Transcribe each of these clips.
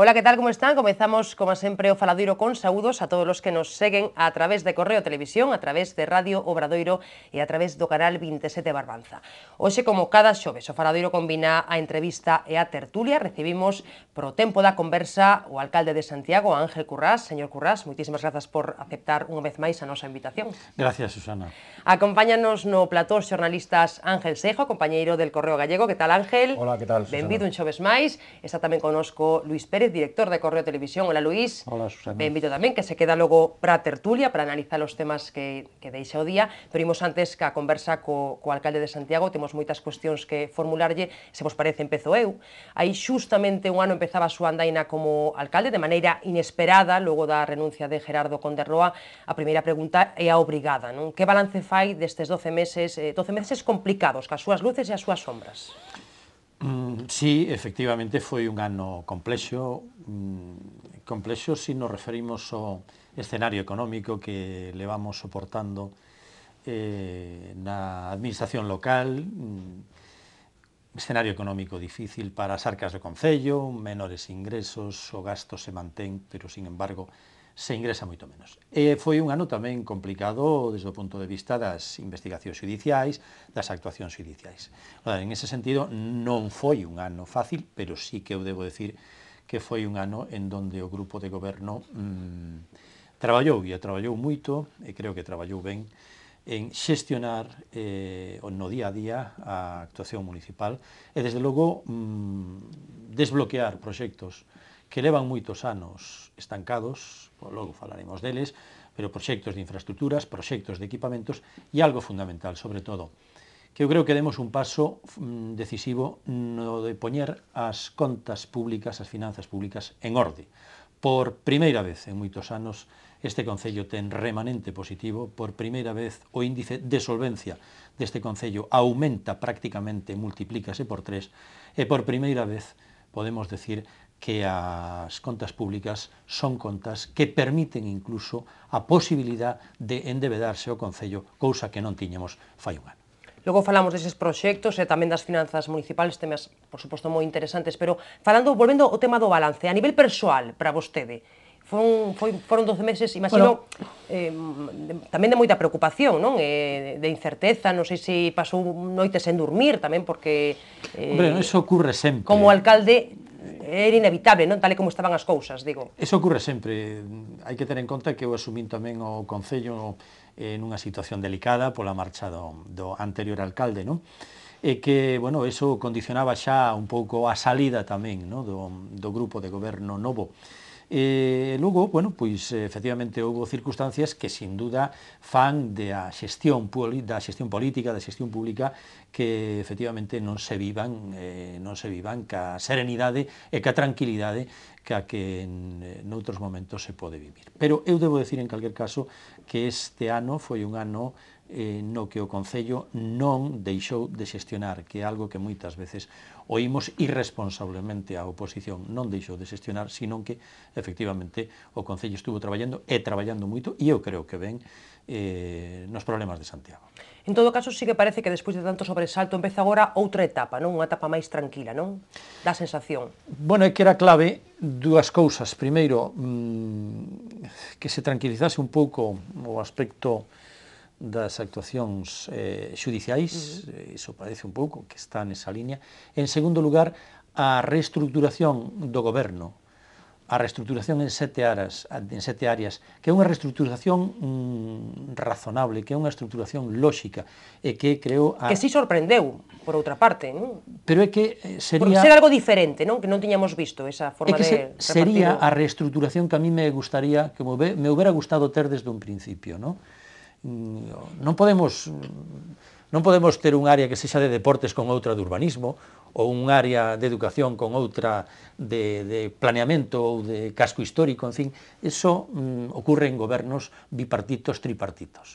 Ola, que tal, como están? Comezamos, como sempre, o Faladoiro con saúdos a todos os que nos seguen a través de Correo Televisión, a través de Radio Obradoiro e a través do canal 27 Barbanza. Oxe, como cada xoves, o Faladoiro combina a entrevista e a tertulia. Recibimos pro tempo da conversa o alcalde de Santiago, Ángel Currás. Señor Currás, moitísimas grazas por aceptar unha vez máis a nosa invitación. Gracias, Susana. Acompáñanos no plató os xornalistas Ángel Sejo, compañeiro del Correo Gallego. Que tal, Ángel? Ola, que tal, Susana? Benvido un xoves máis. Está tamén conosco Luis Pérez, López, director de Correo Televisión. Hola Luis. Hola Susana. Me invito tamén que se queda logo para a tertulia para analizar os temas que, que deixa o día. Pero imos antes que a conversa co, co alcalde de Santiago, temos moitas cuestións que formularlle. Se vos parece, empezo eu. Aí xustamente un ano empezaba a súa andaina como alcalde de maneira inesperada, logo da renuncia de Gerardo Conderroa. A primeira pregunta é a obrigada, non? Que balance fai destes 12 meses, eh, 12 meses complicados, as súas luces e as súas sombras? Mm, sí, efectivamente foi un ano complexo, mm, complexo se si nos referimos ao escenario económico que levamos soportando eh, na administración local, mm, escenario económico difícil para as arcas do Concello, menores ingresos, o gasto se mantén, pero, sin embargo, se ingresa moito menos. E foi un ano tamén complicado desde o punto de vista das investigacións judiciais, das actuacións judiciais. Ora, en ese sentido, non foi un ano fácil, pero sí que eu debo decir que foi un ano en donde o grupo de goberno mmm, traballou, e traballou moito, e creo que traballou ben, en xestionar eh, no día a día a actuación municipal e, desde logo, mmm, desbloquear proxectos que levan moitos anos estancados, pois logo falaremos deles, pero proxectos de infraestructuras, proxectos de equipamentos e algo fundamental, sobre todo, que eu creo que demos un paso mm, decisivo no de poñer as contas públicas, as finanzas públicas en orde. Por primeira vez en moitos anos, este Concello ten remanente positivo, por primeira vez o índice de solvencia deste Concello aumenta prácticamente, multiplícase por tres, e por primeira vez podemos decir que as contas públicas son contas que permiten incluso a posibilidad de endevedarse o Concello, cousa que non tiñemos fai un ano. Logo falamos deses proxectos e tamén das finanzas municipais, temas, por suposto, moi interesantes, pero falando, volvendo ao tema do balance, a nivel persoal, para vostede, foron, foi, foron 12 meses, imagino, bueno, eh, tamén de moita preocupación, non? Eh, de incerteza, non sei se pasou noites sen dormir tamén, porque... Eh, Hombre, iso ocurre sempre. Como alcalde, era inevitable, non tal como estaban as cousas, digo. Eso ocurre sempre, hai que ter en conta que eu asumín tamén o Concello en eh, unha situación delicada pola marcha do, do anterior alcalde, non? e que, bueno, eso condicionaba xa un pouco a salida tamén no? do, do grupo de goberno novo. E eh, logo, bueno, pois efectivamente houve circunstancias que sin duda fan de a xestión da xestión política, da xestión pública que efectivamente non se vivan eh, non se vivan ca serenidade e ca tranquilidade ca que en eh, noutros momentos se pode vivir. Pero eu debo decir en calquer caso que este ano foi un ano eh, no que o Concello non deixou de xestionar, que é algo que moitas veces oímos irresponsablemente a oposición non deixou de xestionar, sino que efectivamente o Concello estuvo traballando e traballando moito e eu creo que ven eh, nos problemas de Santiago. En todo caso, sí que parece que despois de tanto sobresalto empeza agora outra etapa, non? Unha etapa máis tranquila, non? Da sensación. Bueno, é que era clave dúas cousas. Primeiro, mmm, que se tranquilizase un pouco o aspecto das actuacións eh, xudiciais, uh eh, -huh. iso parece un pouco que está nesa liña. En segundo lugar, a reestructuración do goberno, a reestructuración en sete áreas, en sete áreas, que é unha reestructuración mm, razonable, que é unha estructuración lóxica, e que creo a... Que si sí sorprendeu, por outra parte, non? Pero é que eh, sería Por ser algo diferente, non? Que non tiñamos visto esa forma é que se, de repartir... sería a reestructuración que a mí me gustaría que me, me hubiera gustado ter desde un principio, non? Mm, non podemos non podemos ter un área que sexa de deportes con outra de urbanismo ou un área de educación con outra de, de planeamento ou de casco histórico, en fin, eso mm, ocurre en gobernos bipartitos, tripartitos.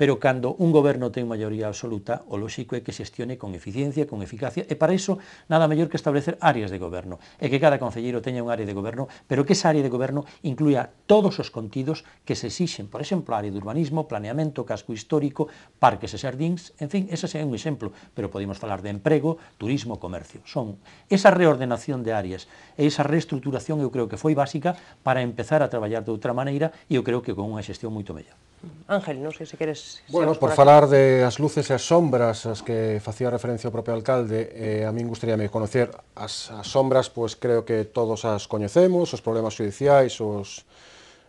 Pero cando un goberno ten maioría absoluta, o lógico é que xestione con eficiencia, con eficacia, e para iso nada mellor que establecer áreas de goberno, e que cada concelleiro teña un área de goberno, pero que esa área de goberno incluía todos os contidos que se exixen, por exemplo, área de urbanismo, planeamento, casco histórico, parques e sardins, en fin, ese é un exemplo, pero podemos falar de emprego, turismo, comercio. Son esa reordenación de áreas e esa reestruturación eu creo que foi básica para empezar a traballar de outra maneira e eu creo que con unha xestión moito mellor. Ángel, non sei se queres... Bueno, por, falar de as luces e as sombras as que facía referencia o propio alcalde, eh, a min me conocer as, as sombras, pois creo que todos as coñecemos, os problemas judiciais, os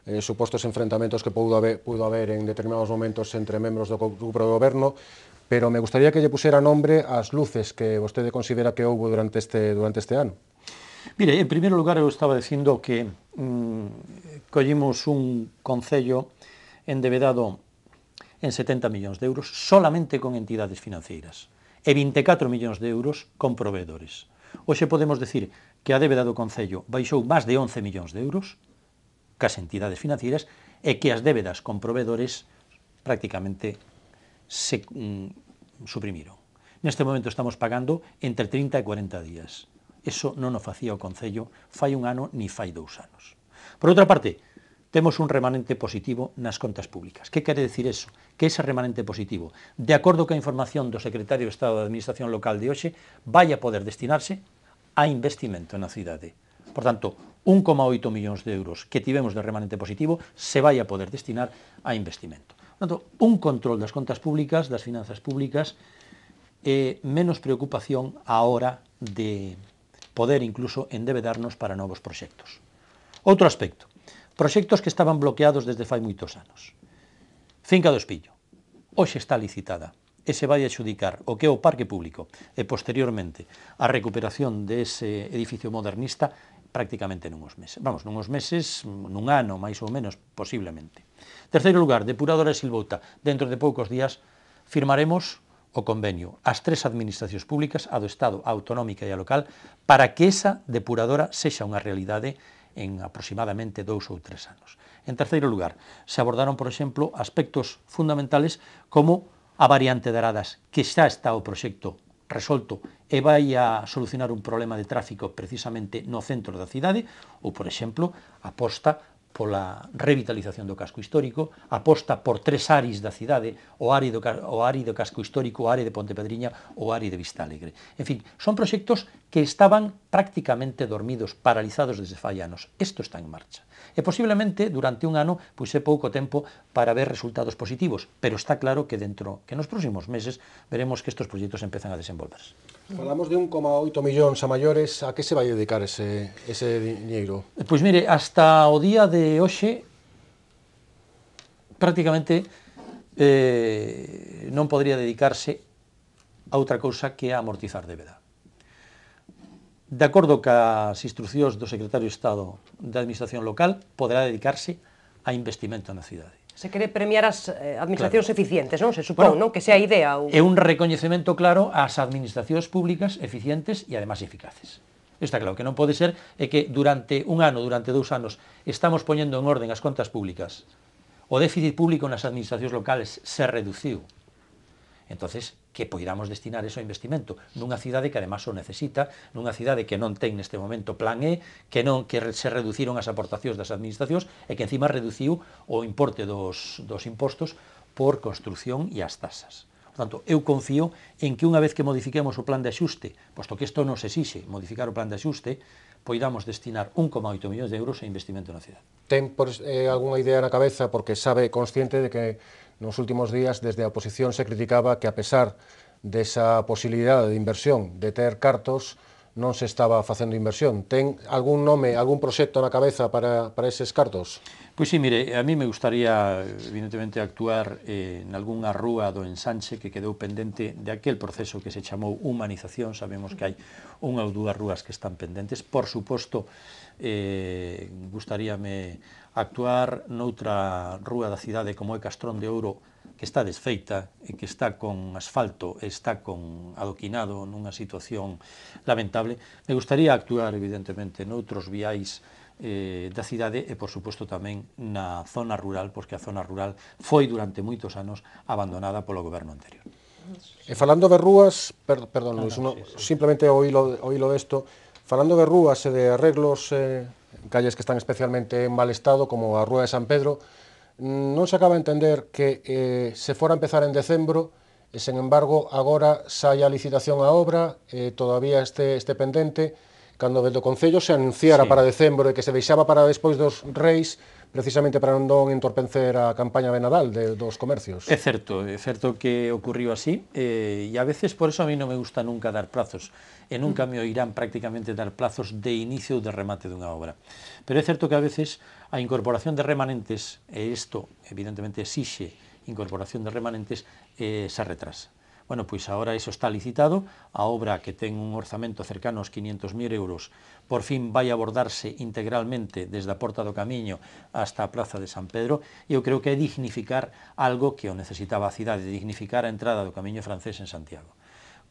eh, supostos enfrentamentos que pudo haber, pudo haber en determinados momentos entre membros do grupo de goberno, pero me gustaría que lle pusera nombre as luces que vostede considera que houbo durante este, durante este ano. Mire, en primeiro lugar, eu estaba dicindo que mm, collimos un concello endevedado en 70 millóns de euros solamente con entidades financeiras e 24 millóns de euros con proveedores. Hoxe podemos decir que a débeda do Concello baixou máis de 11 millóns de euros cas entidades financeiras e que as débedas con proveedores prácticamente se mm, suprimiron. Neste momento estamos pagando entre 30 e 40 días. Eso non o facía o Concello fai un ano ni fai dous anos. Por outra parte, temos un remanente positivo nas contas públicas. Que quere decir eso? Que ese remanente positivo, de acordo coa información do secretario de Estado da Administración Local de hoxe, vai a poder destinarse a investimento na cidade. Por tanto, 1,8 millóns de euros que tivemos de remanente positivo se vai a poder destinar a investimento. Por tanto, un control das contas públicas, das finanzas públicas, e menos preocupación a hora de poder incluso endevedarnos para novos proxectos. Outro aspecto, proxectos que estaban bloqueados desde fai moitos anos. Finca do Espillo. Hoxe está licitada e se vai adxudicar o que é o parque público e posteriormente a recuperación dese edificio modernista prácticamente nunhos meses. Vamos, nunhos meses, nun ano, máis ou menos, posiblemente. Terceiro lugar, depuradora de Silvouta. Dentro de poucos días firmaremos o convenio ás tres administracións públicas, a do Estado, a autonómica e a local, para que esa depuradora sexa unha realidade en aproximadamente dous ou tres anos. En terceiro lugar, se abordaron, por exemplo, aspectos fundamentales como a variante de Aradas, que xa está o proxecto resolto e vai a solucionar un problema de tráfico precisamente no centro da cidade, ou, por exemplo, aposta pola revitalización do casco histórico, aposta por tres áreas da cidade, o área do, o área do casco histórico, o área de Ponte Pedriña, o área de Vista Alegre. En fin, son proxectos que estaban prácticamente dormidos, paralizados desde fallanos. Isto está en marcha. E posiblemente durante un ano pois é pouco tempo para ver resultados positivos, pero está claro que dentro que nos próximos meses veremos que estos proxectos empezan a desenvolverse. Falamos de 1,8 millóns a maiores, a que se vai dedicar ese, ese dinheiro? Pois mire, hasta o día de hoxe prácticamente eh, non podría dedicarse a outra cousa que a amortizar débeda. De acordo cas instruccións do secretario de Estado da Administración Local, poderá dedicarse a investimento na cidade. Se quere premiar as eh, administracións claro. eficientes, non? Se supón, bueno, non? Que sea a idea ou... É un recoñecemento claro ás administracións públicas eficientes e ademais eficaces. Está claro que non pode ser é que durante un ano, durante dous anos, estamos poñendo en orden as contas públicas. O déficit público nas administracións locales se reduciu. Entonces, que poidamos destinar eso investimento nunha cidade que además o necesita, nunha cidade que non ten neste momento plan E, que non que se reduciron as aportacións das administracións e que encima reduciu o importe dos, dos impostos por construción e as tasas. Por tanto, eu confío en que unha vez que modifiquemos o plan de axuste, posto que isto nos exixe, modificar o plan de axuste, poidamos destinar 1,8 millóns de euros a investimento na cidade. Ten por, eh, algunha idea na cabeza porque sabe consciente de que Nos últimos días, desde a oposición se criticaba que, a pesar desa posibilidade de inversión, de ter cartos, non se estaba facendo inversión. Ten algún nome, algún proxecto na cabeza para, para eses cartos? Pois sí, mire, a mí me gustaría, evidentemente, actuar eh, en algunha rúa do ensanche que quedou pendente de aquel proceso que se chamou humanización. Sabemos que hai unha ou dúas rúas que están pendentes. Por suposto, eh, gustaríame actuar noutra rúa da cidade como é Castrón de Ouro, que está desfeita e que está con asfalto e está con adoquinado nunha situación lamentable. Me gustaría actuar, evidentemente, noutros viais eh, da cidade e, por suposto, tamén na zona rural, porque a zona rural foi durante moitos anos abandonada polo goberno anterior. E falando de rúas, per, perdón, ah, Luis, no, sí, sí. simplemente o hilo, o hilo desto, falando de rúas e de arreglos eh, calles que están especialmente en mal estado, como a Rúa de San Pedro, non se acaba de entender que eh, se fora a empezar en decembro, e, sen embargo, agora hai a licitación a obra, eh, todavía este, este pendente, cando o Concello se anunciara sí. para decembro e que se deixaba para despois dos reis, precisamente para non entorpencer a campaña de Nadal de, dos comercios. É certo, é certo que ocurriu así, eh, e a veces por eso a mí non me gusta nunca dar plazos, e nunca me oirán prácticamente dar plazos de inicio ou de remate dunha obra. Pero é certo que a veces a incorporación de remanentes, e isto evidentemente exixe incorporación de remanentes, eh, se retrasa. Bueno, pois agora iso está licitado, a obra que ten un orzamento cercano aos 500.000 euros por fin vai abordarse integralmente desde a Porta do Camiño hasta a Praza de San Pedro e eu creo que é dignificar algo que o necesitaba a cidade, dignificar a entrada do Camiño francés en Santiago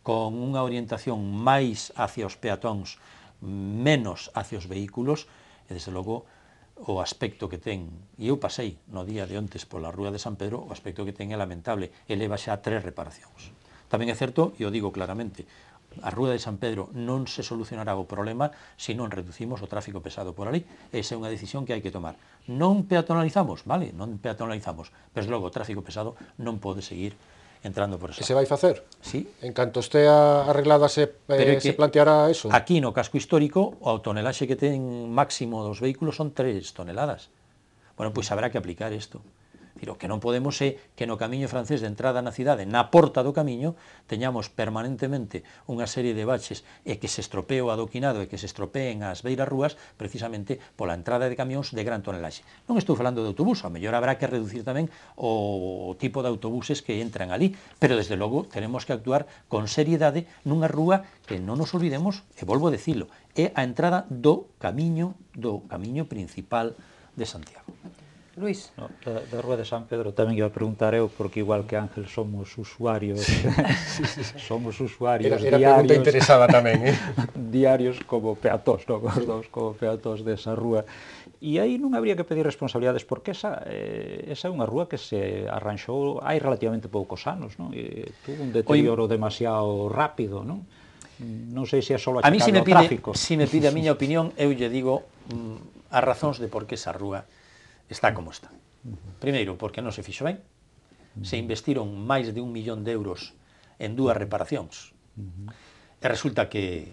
con unha orientación máis hacia os peatóns, menos hacia os vehículos, e desde logo o aspecto que ten, e eu pasei no día de ontes pola rúa de San Pedro, o aspecto que ten é lamentable, eleva xa tres reparacións. Tamén é certo, e o digo claramente, a Rúa de San Pedro non se solucionará o problema se non reducimos o tráfico pesado por ali. Esa é unha decisión que hai que tomar. Non peatonalizamos, vale, non peatonalizamos, pero logo o tráfico pesado non pode seguir entrando por esa. E se vai facer? Sí. En canto estea arreglada se, eh, se planteará eso? Aquí no casco histórico o tonelaxe que ten máximo dos vehículos son 3 toneladas. Bueno, pois pues habrá que aplicar isto. Dicir, o que non podemos é que no camiño francés de entrada na cidade, na porta do camiño, teñamos permanentemente unha serie de baches e que se estropee o adoquinado e que se estropeen as beiras rúas precisamente pola entrada de camións de gran tonelaxe. Non estou falando de autobús, a mellor habrá que reducir tamén o tipo de autobuses que entran ali, pero desde logo tenemos que actuar con seriedade nunha rúa que non nos olvidemos, e volvo a dicilo, é a entrada do camiño do camiño principal de Santiago. Luís. No, da, da Rúa de San Pedro tamén iba a preguntar eu, porque igual que Ángel somos usuarios, sí, sí, sí. somos usuarios era, era diarios. interesaba tamén, eh? diarios como peatós, non? Os dos como peatós desa rúa. E aí non habría que pedir responsabilidades, porque esa, eh, esa é unha rúa que se arranxou hai relativamente poucos anos, non? E tuvo un deterioro Oye, demasiado rápido, non? Non sei se é só a mí se me pide, tráfico. Se me pide a miña opinión, eu lle digo mm, as razóns de por que esa rúa está como está. Primeiro, porque non se fixo ben, se investiron máis de un millón de euros en dúas reparacións, e resulta que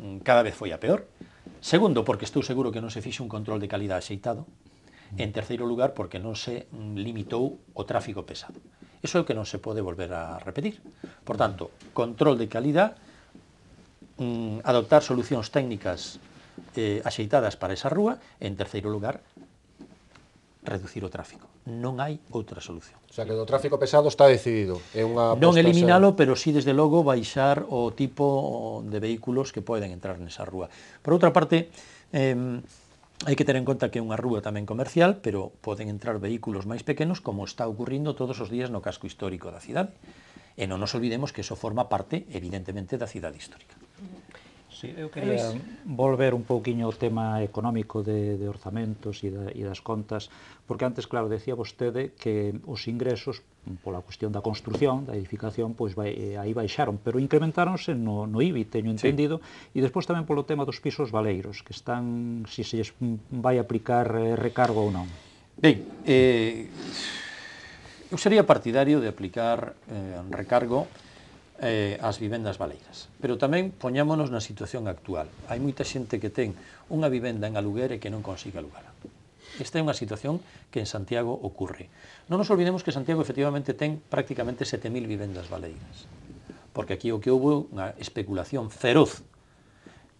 mm, cada vez foi a peor. Segundo, porque estou seguro que non se fixo un control de calidad axeitado. En terceiro lugar, porque non se mm, limitou o tráfico pesado. Eso é o que non se pode volver a repetir. Por tanto, control de calidad, mm, adoptar solucións técnicas eh, axeitadas para esa rúa, en terceiro lugar, reducir o tráfico. Non hai outra solución. O sea, que o tráfico pesado está decidido. É unha non eliminalo, pero sí, desde logo, baixar o tipo de vehículos que poden entrar nesa rúa. Por outra parte, eh, hai que ter en conta que é unha rúa tamén comercial, pero poden entrar vehículos máis pequenos, como está ocurrindo todos os días no casco histórico da cidade. E non nos olvidemos que eso forma parte, evidentemente, da cidade histórica. Sí, eu eh, quería Luis. volver un pouquiño ao tema económico de, de orzamentos e, da, e das contas, porque antes, claro, decía vostede que os ingresos pola cuestión da construción, da edificación, pois vai, eh, aí baixaron, pero incrementáronse no, no IBI, teño entendido, sí. e despois tamén polo tema dos pisos valeiros, que están, se se vai aplicar eh, recargo ou non. Ben, eh, eu sería partidario de aplicar eh, recargo eh, as vivendas baleiras. Pero tamén poñámonos na situación actual. Hai moita xente que ten unha vivenda en aluguer e que non consiga alugar. Esta é unha situación que en Santiago ocurre. Non nos olvidemos que Santiago efectivamente ten prácticamente 7.000 vivendas baleiras. Porque aquí o que houve unha especulación feroz.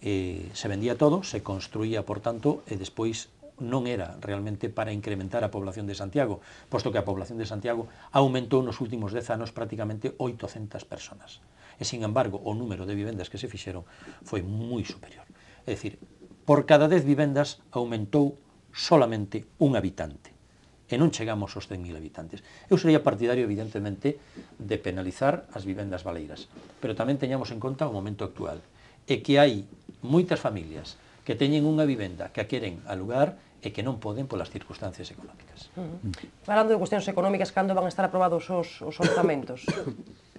Eh, se vendía todo, se construía, por tanto, e despois non era realmente para incrementar a población de Santiago, posto que a población de Santiago aumentou nos últimos 10 anos prácticamente 800 personas. E, sin embargo, o número de vivendas que se fixeron foi moi superior. É dicir, por cada 10 vivendas aumentou solamente un habitante. E non chegamos aos 100.000 habitantes. Eu sería partidario, evidentemente, de penalizar as vivendas baleiras. Pero tamén teñamos en conta o momento actual. E que hai moitas familias que teñen unha vivenda que a queren alugar e que non poden polas circunstancias económicas. Uh mm-hmm. -huh. Falando de cuestións económicas, cando van estar aprobados os, os orzamentos?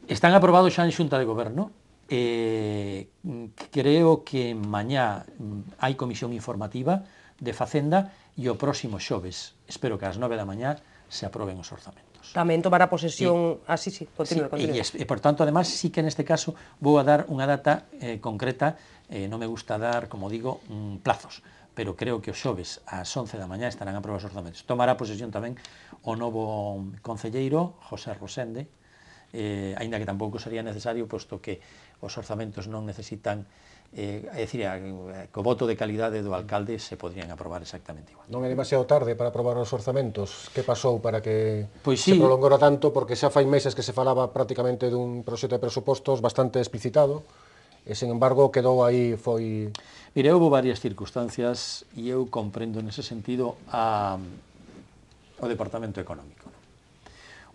Están aprobados xa en xunta de goberno. Eh, creo que mañá mm, hai comisión informativa de Facenda e o próximo xoves, espero que ás 9 da mañá, se aproben os orzamentos casos. Tamén tomará posesión, así, ah, sí, continúe, sí, continúe. E, e, por tanto, además, sí que neste caso vou a dar unha data eh, concreta, eh, non me gusta dar, como digo, um, plazos, pero creo que os xoves ás 11 da mañá estarán aprobados os orzamentos. Tomará posesión tamén o novo concelleiro, José Rosende, eh, aínda que tampouco sería necesario, posto que os orzamentos non necesitan eh, é dicir, a, eh, co voto de calidade do alcalde se podrían aprobar exactamente igual. Non é demasiado tarde para aprobar os orzamentos? Que pasou para que pois sí. se prolongora tanto? Porque xa fai meses que se falaba prácticamente dun proxecto de presupostos bastante explicitado e, sen embargo, quedou aí, foi... Mire, houve varias circunstancias e eu comprendo nese sentido a, o Departamento Económico.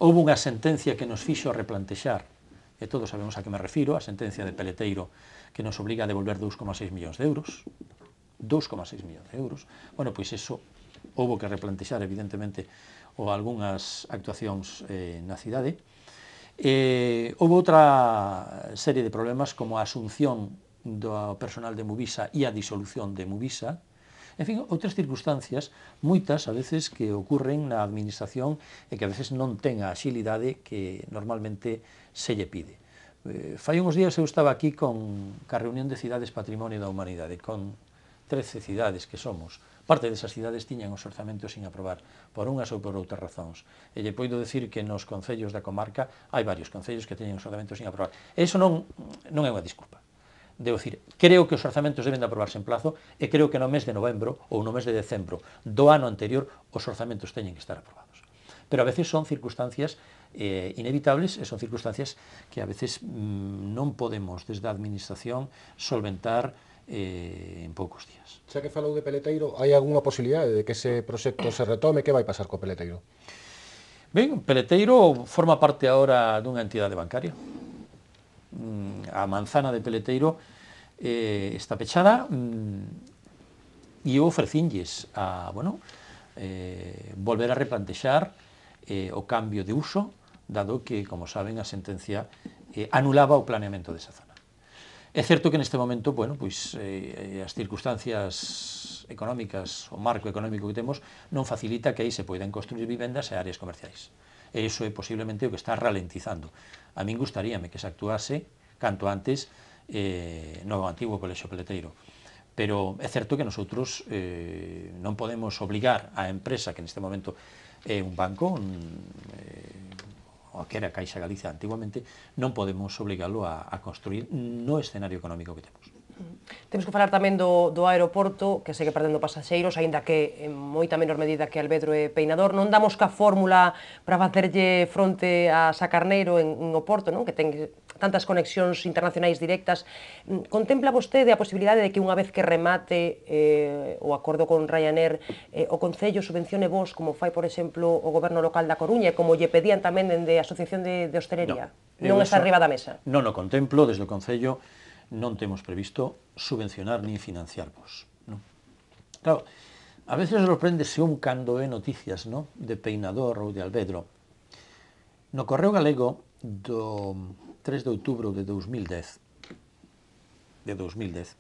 Houve unha sentencia que nos fixo replantexar, e todos sabemos a que me refiro, a sentencia de Peleteiro que nos obliga a devolver 2,6 millóns de euros, 2,6 millóns de euros, bueno, pois eso houbo que replantexar evidentemente ou algunhas actuacións eh, na cidade. Eh, houve outra serie de problemas como a asunción do personal de Movisa e a disolución de Movisa, En fin, outras circunstancias, moitas a veces que ocurren na administración e que a veces non ten a xilidade que normalmente se lle pide. Eh, fai uns días eu estaba aquí con ca reunión de cidades patrimonio da humanidade, con 13 cidades que somos. Parte desas cidades tiñan os orzamentos sin aprobar, por unhas ou por outras razóns. E lle poido decir que nos concellos da comarca hai varios concellos que teñen os orzamentos sin aprobar. E iso non, non é unha disculpa. Debo dicir, creo que os orzamentos deben de aprobarse en plazo e creo que no mes de novembro ou no mes de decembro do ano anterior os orzamentos teñen que estar aprobados. Pero a veces son circunstancias eh, inevitables e eh, son circunstancias que a veces mm, non podemos desde a administración solventar eh, en poucos días. Xa que falou de Peleteiro, hai algunha posibilidade de que ese proxecto se retome? Que vai pasar co Peleteiro? Ben, Peleteiro forma parte agora dunha entidade bancaria. Mm, a manzana de Peleteiro eh, está pechada mm, e eu ofrecinlles a, bueno, eh, volver a replantexar eh, o cambio de uso, dado que, como saben, a sentencia eh, anulaba o planeamento desa zona. É certo que neste momento, bueno, pois eh, as circunstancias económicas, o marco económico que temos, non facilita que aí se poidan construir vivendas e áreas comerciais. E iso é posiblemente o que está ralentizando. A min gustaríame que se actuase canto antes eh, no antigo colexo peleteiro. Pero é certo que nosotros eh, non podemos obligar a empresa que neste momento é un banco, un, o eh, que era Caixa Galicia antiguamente, non podemos obrigarlo a, a construir no escenario económico que temos. Temos que falar tamén do, do aeroporto, que segue perdendo pasaxeiros, aínda que en moita menor medida que Albedro e Peinador. Non damos ca fórmula para facerlle fronte a Sacarneiro en, en porto, non? que ten tantas conexións internacionais directas. Mm, contempla vostede a posibilidade de que unha vez que remate eh, o acordo con Ryanair, eh, o Concello subvencione vos, como fai, por exemplo, o Goberno local da Coruña, como lle pedían tamén dende a Asociación de, de Hostelería? No, non está arriba da mesa? Non o contemplo, desde o Concello, non temos previsto subvencionar nin financiarvos. Non? Claro, a veces sorprende se un cando é noticias non? de Peinador ou de Albedro. No Correo Galego do 3 de outubro de 2010, de 2010,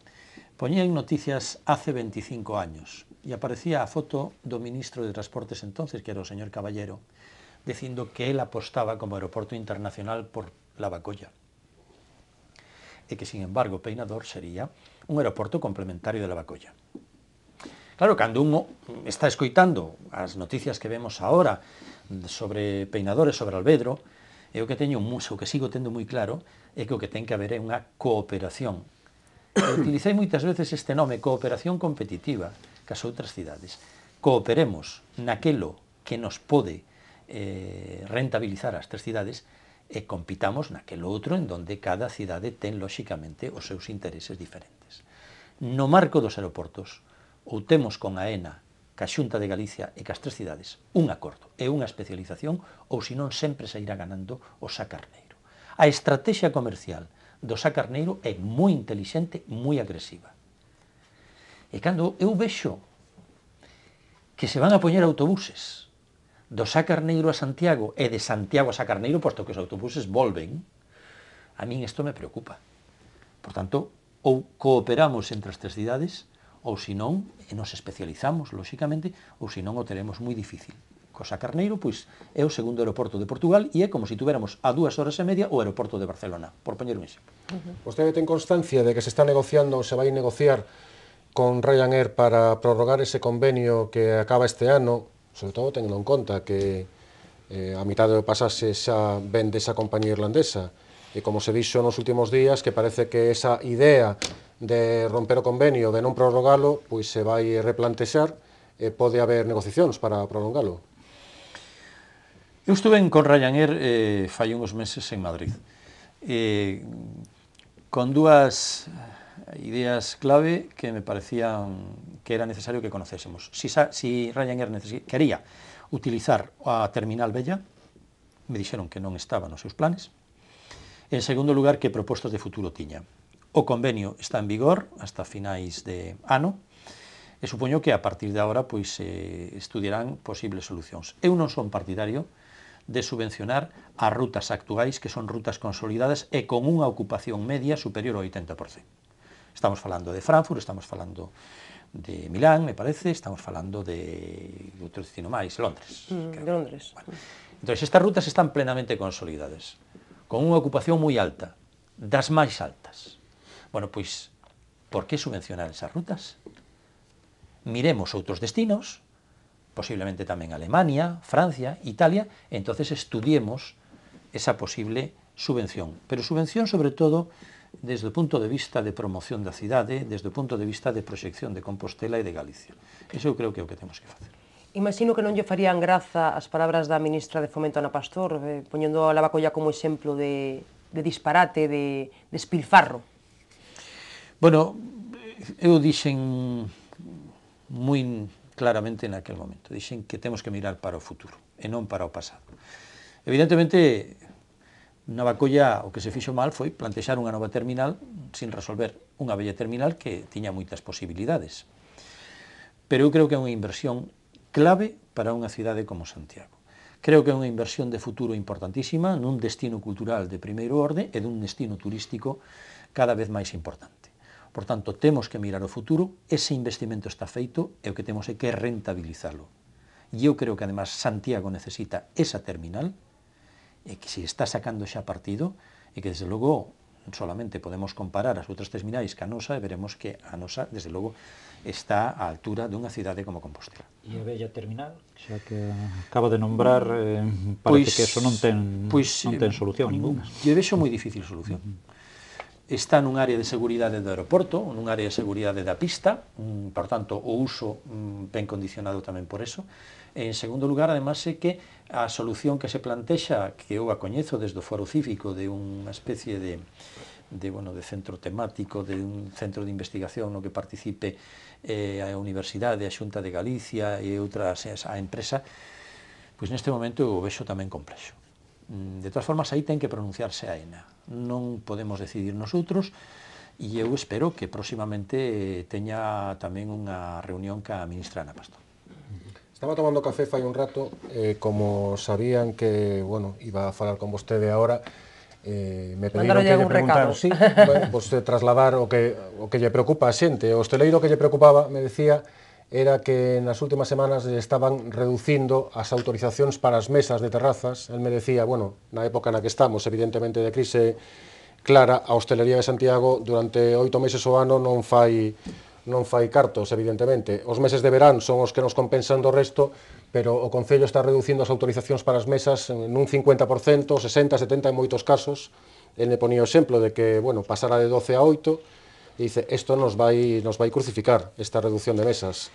poñían noticias hace 25 años e aparecía a foto do ministro de Transportes entonces, que era o señor Caballero, dicindo que él apostaba como aeroporto internacional por Lavacolla e que, sin embargo, Peinador sería un aeroporto complementario de Lavacolla. Claro, cando un está escoitando as noticias que vemos ahora sobre Peinadores, sobre Albedro, e o que teño un museo que sigo tendo moi claro é que o que ten que haber é unha cooperación. E utilicei moitas veces este nome, cooperación competitiva, as outras cidades. Cooperemos naquelo que nos pode eh, rentabilizar as tres cidades e compitamos naquelo outro en donde cada cidade ten lóxicamente os seus intereses diferentes. No marco dos aeroportos, ou temos con a ENA, ca Xunta de Galicia e cas tres cidades, un acordo e unha especialización, ou senón sempre se irá ganando o sacarneiro. A estrategia comercial do sacarneiro é moi intelixente, moi agresiva. E cando eu vexo que se van a poñer autobuses do Sacarneiro a Santiago e de Santiago a Sacarneiro, posto que os autobuses volven, a min isto me preocupa. Por tanto, ou cooperamos entre as tres cidades, ou senón e nos especializamos, lóxicamente, ou senón o teremos moi difícil. Cosa Carneiro, pois, é o segundo aeroporto de Portugal e é como se si tuveramos a dúas horas e media o aeroporto de Barcelona, por poñer un exemplo. Uh -huh. ten constancia de que se está negociando ou se vai negociar con Ryanair para prorrogar ese convenio que acaba este ano sobre todo tendo en conta que eh, a mitad do pasase xa ben desa compañía irlandesa e como se dixo nos últimos días que parece que esa idea de romper o convenio, de non prorrogalo, pois se vai replantexar e pode haber negociacións para prolongalo. Eu estuve en con Ryanair eh, fai uns meses en Madrid. Eh, con dúas Eh, ideas clave que me parecían que era necesario que conocésemos. Si, si Ryanair quería utilizar a Terminal Bella, me dixeron que non estaba nos seus planes. En segundo lugar, que propostas de futuro tiña. O convenio está en vigor hasta finais de ano, e supoño que a partir de agora pois eh, estudiarán posibles solucións. Eu non son partidario de subvencionar as rutas actuais, que son rutas consolidadas e con unha ocupación media superior ao 80%. Estamos falando de Frankfurt, estamos falando de Milán, me parece, estamos falando de outro destino máis, Londres. Mm, creo. de Londres. Bueno. Entón, estas rutas están plenamente consolidadas, con unha ocupación moi alta, das máis altas. Bueno, pois, por que subvencionar esas rutas? Miremos outros destinos, posiblemente tamén Alemania, Francia, Italia, entonces estudiemos esa posible subvención. Pero subvención, sobre todo, desde o punto de vista de promoción da cidade, desde o punto de vista de proxección de Compostela e de Galicia. Eso eu creo que é o que temos que facer. Imagino que non lle farían graza as palabras da ministra de Fomento Ana Pastor, eh, poñendo a Lavacolla como exemplo de, de disparate, de, de espilfarro. Bueno, eu dixen moi claramente naquel momento, dixen que temos que mirar para o futuro e non para o pasado. Evidentemente, Navacolla o que se fixo mal foi plantexar unha nova terminal sin resolver unha bella terminal que tiña moitas posibilidades. Pero eu creo que é unha inversión clave para unha cidade como Santiago. Creo que é unha inversión de futuro importantísima nun destino cultural de primeiro orde e dun destino turístico cada vez máis importante. Por tanto, temos que mirar o futuro, ese investimento está feito e o que temos é que rentabilizalo. E eu creo que, además, Santiago necesita esa terminal, e que se está sacando xa partido e que desde logo solamente podemos comparar as outras tres minais que a nosa e veremos que a nosa, desde logo, está á altura dunha cidade como Compostela. E a bella terminal, xa que acaba de nombrar, eh, parece pois, que eso non ten, pois, non ten solución ninguna. Eu vexo moi difícil solución. Uh -huh está nun área de seguridade do aeroporto, nun área de seguridade da pista, mm, por tanto, o uso mm, ben condicionado tamén por eso. en segundo lugar, además, é que a solución que se plantexa, que eu a coñezo desde o Foro Cívico, de unha especie de, de, bueno, de centro temático, de un centro de investigación no que participe eh, a Universidade, a Xunta de Galicia e outras, a empresa, pois neste momento o vexo tamén complexo. Mm, de todas formas, aí ten que pronunciarse a ENA non podemos decidir nosotros, e eu espero que próximamente teña tamén unha reunión ca ministra Ana Pastor. Estaba tomando café fai un rato, eh, como sabían que, bueno, iba a falar con vostede agora, eh, me pediron que lle preguntaron, sí, vos eh, trasladar o que, o que lle preocupa a xente. O hosteleiro que lle preocupaba me decía era que nas últimas semanas estaban reducindo as autorizacións para as mesas de terrazas. El me decía, bueno, na época na que estamos, evidentemente de crise clara, a hostelería de Santiago durante oito meses o ano non fai non fai cartos, evidentemente. Os meses de verán son os que nos compensan do resto, pero o Concello está reducindo as autorizacións para as mesas en un 50%, 60, 70 en moitos casos. El me ponía o exemplo de que, bueno, pasara de 12 a 8, e dice, isto nos vai, nos vai crucificar, esta reducción de mesas.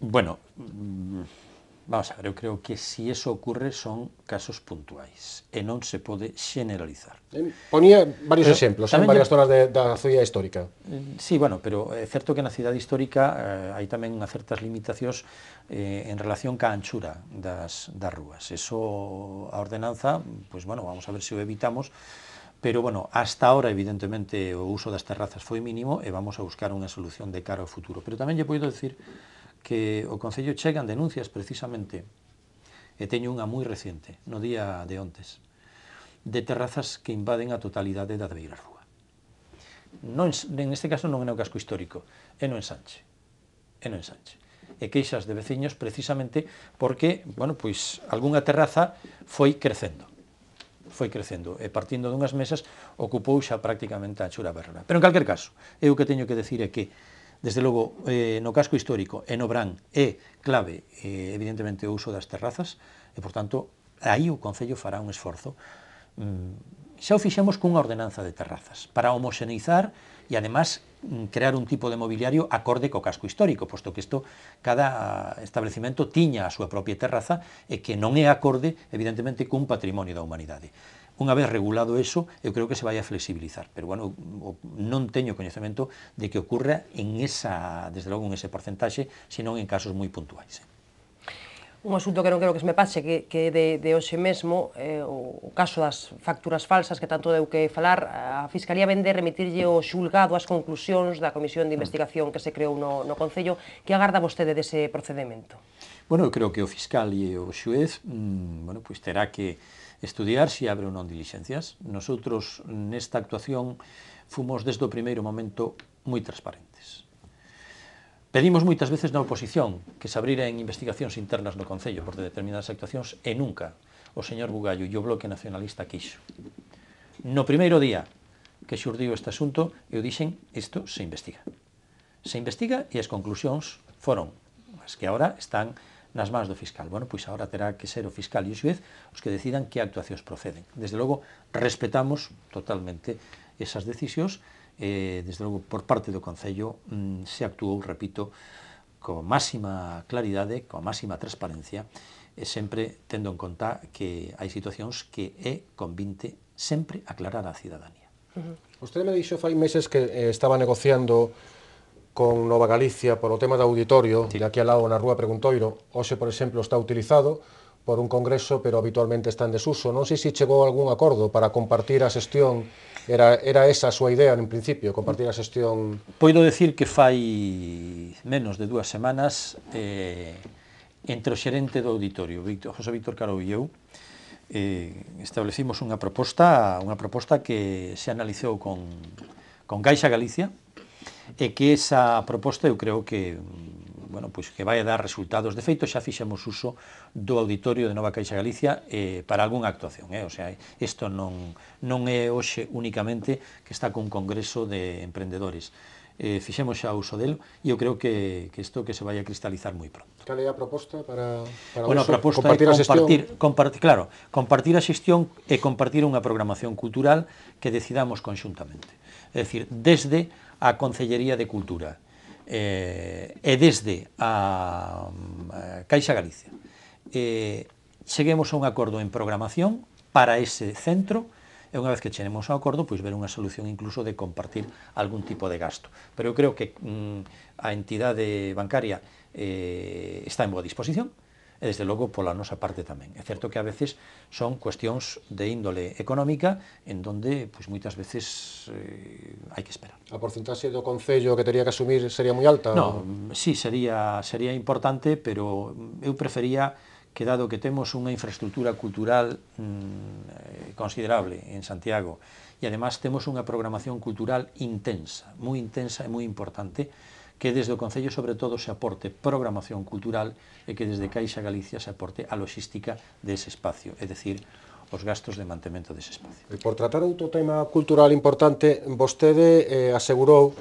Bueno, mm, vamos a ver, eu creo que si eso ocurre son casos puntuais e non se pode xeneralizar. Eh, ponía varios pero, exemplos en eh, varias zonas de, da cidade histórica. Eh, sí, bueno, pero é certo que na cidade histórica eh, hai tamén unhas certas limitacións eh, en relación ca anchura das, das rúas. Eso, a ordenanza, pues bueno, vamos a ver se si o evitamos, pero, bueno, hasta ahora, evidentemente, o uso das terrazas foi mínimo e vamos a buscar unha solución de cara ao futuro. Pero tamén lle podo dicir que o Concello chegan denuncias precisamente, e teño unha moi reciente, no día de ontes, de terrazas que invaden a totalidade da Beira Rúa. Non, en este caso non é o casco histórico, é no ensanche. É no ensanche e queixas de veciños precisamente porque, bueno, pois algunha terraza foi crecendo foi crecendo e partindo dunhas mesas ocupou xa prácticamente a chura Berrona. Pero en calquer caso, eu que teño que decir é que desde logo eh, no casco histórico e no Brán é clave eh, evidentemente o uso das terrazas e por tanto aí o Concello fará un esforzo mm, Xa o fixemos cunha ordenanza de terrazas para homoxeneizar e además crear un tipo de mobiliario acorde co casco histórico, posto que isto cada establecimento tiña a súa propia terraza e que non é acorde, evidentemente, cun patrimonio da humanidade. Unha vez regulado eso, eu creo que se vai a flexibilizar, pero bueno, non teño coñecemento de que ocurra en esa, desde logo en ese porcentaxe, senón en casos moi puntuais. Eh? un asunto que non quero que se me pase, que, que de, de hoxe mesmo, eh, o, caso das facturas falsas que tanto deu que falar, a Fiscalía vende remitirlle o xulgado as conclusións da Comisión de Investigación que se creou no, no Concello. Que agarda vostede dese procedimento? Bueno, eu creo que o fiscal e o xuez mmm, bueno, pues pois terá que estudiar se si abre ou non dilixencias. Nosotros nesta actuación fomos desde o primeiro momento moi transparentes Pedimos moitas veces na oposición que se abriren investigacións internas no Concello por determinadas actuacións e nunca o señor Bugallo e o Bloque Nacionalista quixo. No primeiro día que xurdiu este asunto, eu dixen, isto se investiga. Se investiga e as conclusións foron as que agora están nas mans do fiscal. Bueno, pois agora terá que ser o fiscal e o xuez os que decidan que actuacións proceden. Desde logo, respetamos totalmente esas decisións eh, desde logo por parte do Concello mm, se actuou, repito, con máxima claridade, coa máxima transparencia, e sempre tendo en conta que hai situacións que é convinte sempre aclarar a cidadanía. Usted me dixo fai meses que eh, estaba negociando con Nova Galicia por o tema do auditorio, sí. de aquí al lado na Rúa Preguntoiro, hoxe, por exemplo, está utilizado, por un congreso, pero habitualmente está en desuso. Non sei se chegou a algún acordo para compartir a xestión, era, era esa a súa idea en principio, compartir a xestión... Poido decir que fai menos de dúas semanas eh, entre o xerente do auditorio, Víctor, José Víctor Caro e eu, eh, establecimos unha proposta, unha proposta que se analizou con, con Caixa Galicia, e que esa proposta eu creo que bueno, pois que vai a dar resultados. De feito, xa fixemos uso do auditorio de Nova Caixa Galicia eh, para algunha actuación. Eh? O sea, isto non, non é hoxe únicamente que está cun congreso de emprendedores eh, fixemos xa uso del e eu creo que, que isto que se vai a cristalizar moi pronto. Cal é a proposta para, para bueno, a proposta compartir é compartir, a compartir, claro, compartir a xestión e compartir unha programación cultural que decidamos conxuntamente. É dicir, desde a Concellería de Cultura, eh, e desde a, a eh, Caixa Galicia. Eh, cheguemos a un acordo en programación para ese centro e unha vez que cheguemos o acordo, pois ver unha solución incluso de compartir algún tipo de gasto. Pero eu creo que mm, a entidade bancaria eh, está en boa disposición, e desde logo pola nosa parte tamén. É certo que a veces son cuestións de índole económica en donde pois moitas veces eh, hai que esperar. A porcentaxe do concello que teria que asumir sería moi alta? No, sí, sería sería importante, pero eu prefería que dado que temos unha infraestructura cultural mm, eh, considerable en Santiago e además temos unha programación cultural intensa, moi intensa e moi importante, que desde o Concello sobre todo se aporte programación cultural e que desde Caixa Galicia se aporte a logística dese espacio, é dicir, os gastos de mantemento dese espacio. E por tratar outro tema cultural importante, vostede eh, asegurou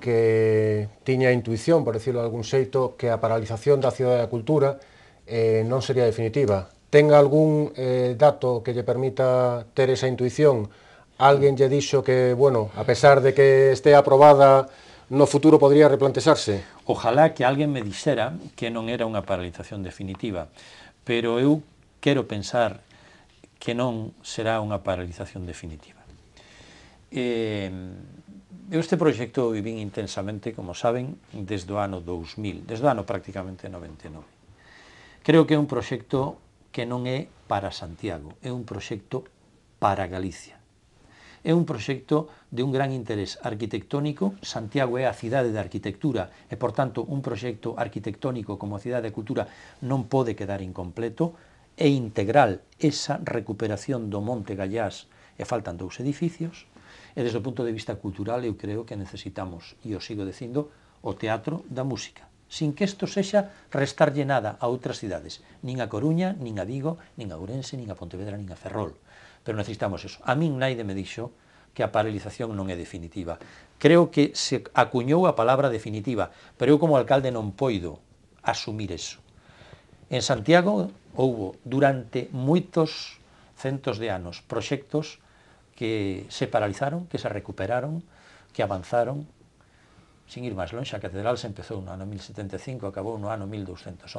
que tiña intuición, por decirlo de algún xeito, que a paralización da Cidade da Cultura eh, non sería definitiva. Ten algún eh, dato que lle permita ter esa intuición? Alguén lle dixo que, bueno, a pesar de que este aprobada no futuro podría replantesarse? Ojalá que alguén me dixera que non era unha paralización definitiva, pero eu quero pensar que non será unha paralización definitiva. Eh, eu este proxecto vivín intensamente, como saben, desde o ano 2000, desde o ano prácticamente 99. Creo que é un proxecto que non é para Santiago, é un proxecto para Galicia. É un proxecto de un gran interés arquitectónico. Santiago é a cidade da arquitectura e, por tanto, un proxecto arquitectónico como a cidade de cultura non pode quedar incompleto. É integral esa recuperación do Monte Gallás e faltan dous edificios. E desde o punto de vista cultural eu creo que necesitamos, e o sigo dicindo, o teatro da música sin que isto sexa restarlle nada a outras cidades, nin a Coruña, nin a Vigo, nin a Ourense, nin a Pontevedra, nin a Ferrol pero necesitamos eso. A min naide me dixo que a paralización non é definitiva. Creo que se acuñou a palabra definitiva, pero eu como alcalde non poido asumir eso. En Santiago houbo durante moitos centos de anos proxectos que se paralizaron, que se recuperaron, que avanzaron, sin ir máis longe, a catedral se empezou no ano 1075, acabou no ano 1211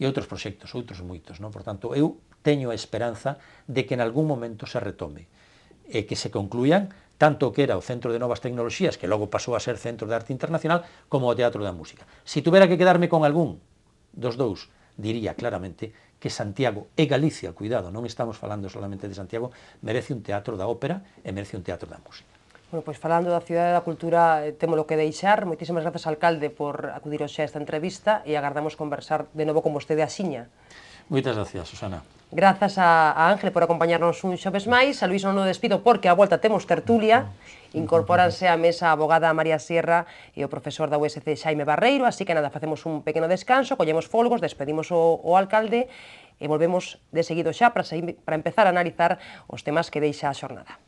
e outros proxectos, outros moitos. Non? Por tanto, eu teño a esperanza de que en algún momento se retome e que se concluyan tanto que era o Centro de Novas Tecnoloxías, que logo pasou a ser Centro de Arte Internacional, como o Teatro da Música. Si tuvera que quedarme con algún dos dous, diría claramente que Santiago e Galicia, cuidado, non estamos falando solamente de Santiago, merece un teatro da ópera e merece un teatro da música. Bueno, pois falando da Cidade da Cultura eh, temos lo que deixar. Moitísimas grazas, alcalde, por acudir hoxe a esta entrevista e agardamos conversar de novo con vostede a Xiña. Moitas gracias, Susana. Grazas a, a Ángel por acompañarnos un xoves máis. A Luís non o despido porque a volta temos tertulia. Incorporanse á mesa a abogada María Sierra e o profesor da USC Xaime Barreiro. Así que nada, facemos un pequeno descanso, collemos folgos, despedimos o, o alcalde e volvemos de seguido xa para, para empezar a analizar os temas que deixa a xornada.